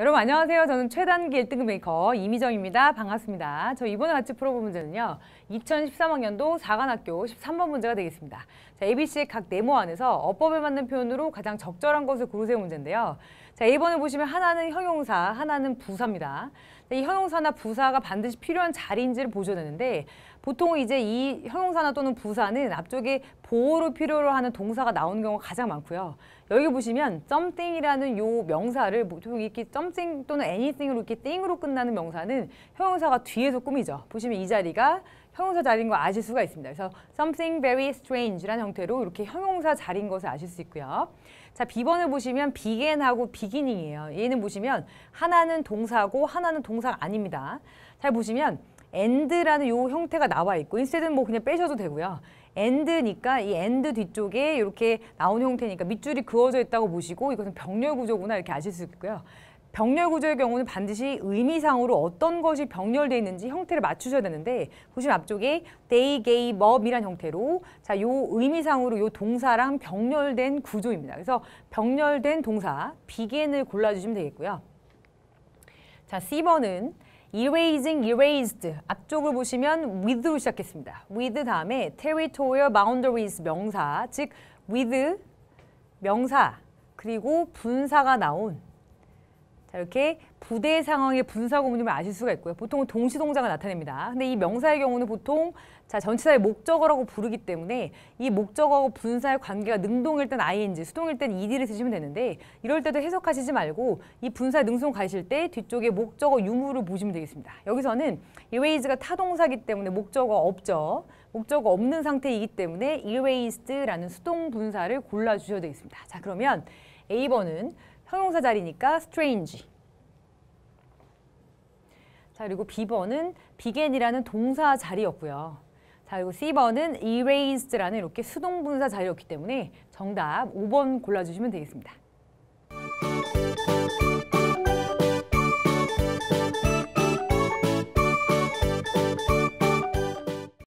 여러분 안녕하세요. 저는 최단기 1등급 메이커 이미정입니다. 반갑습니다. 저 이번에 같이 풀어볼 문제는요. 2013학년도 4관학교 13번 문제가 되겠습니다. 자, ABC의 각 네모 안에서 어법에 맞는 표현으로 가장 적절한 것을 고르세요 문제인데요. 자, 1번을 보시면 하나는 형용사, 하나는 부사입니다. 자, 이 형용사나 부사가 반드시 필요한 자리인지를 보셔야 되는데 보통 이제 이 형용사나 또는 부사는 앞쪽에 보호로 필요로 하는 동사가 나오는 경우가 가장 많고요. 여기 보시면 something이라는 요 명사를 보통 이렇게 something 또는 anything으로 이렇게 thing으로 끝나는 명사는 형용사가 뒤에서 꾸미죠. 보시면 이 자리가 형용사 자리인 거 아실 수가 있습니다. 그래서 something very strange라는 형태로 이렇게 형용사 자리인 것을 아실 수 있고요. 자, 비번을 보시면 began하고 beginning이에요. 얘는 보시면 하나는 동사고 하나는 동사가 아닙니다. 잘 보시면 end라는 요 형태가 나와 있고 instead는 뭐 그냥 빼셔도 되고요. end니까 이 end 뒤쪽에 이렇게 나온 형태니까 밑줄이 그어져 있다고 보시고 이것은 병렬 구조구나 이렇게 아실 수 있고요. 병렬 구조의 경우는 반드시 의미상으로 어떤 것이 병렬되어 있는지 형태를 맞추셔야 되는데 보시면 앞쪽에 they gave up 이란 형태로 자, 요 의미상으로 요 동사랑 병렬된 구조입니다. 그래서 병렬된 동사 begin을 골라주시면 되겠고요. 자, C번은 erasing, erased 앞쪽을 보시면 with로 시작했습니다. with 다음에 territorial boundaries 명사, 즉 with 명사 그리고 분사가 나온 자, 이렇게 부대 상황의 분사 구문임을 아실 수가 있고요. 보통은 동시 동사가 나타냅니다. 근데 이 명사의 경우는 보통 자, 전치사의 목적어라고 부르기 때문에 이 목적어하고 분사의 관계가 능동일 땐 ing, 수동일 땐 ed를 쓰시면 되는데 이럴 때도 해석하시지 말고 이 분사 능송 가실 때 뒤쪽에 목적어 유무를 보시면 되겠습니다. 여기서는 eras가 타동사기 때문에 목적어 없죠. 목적어 없는 상태이기 때문에 e r a s 라는 수동 분사를 골라 주셔야 되겠습니다. 자, 그러면 A번은 형용사 자리니까 strange. 자, 그리고 B번은 began이라는 동사 자리였고요. 자, 그리고 C번은 erased라는 이렇게 수동분사 자리였기 때문에 정답 5번 골라주시면 되겠습니다.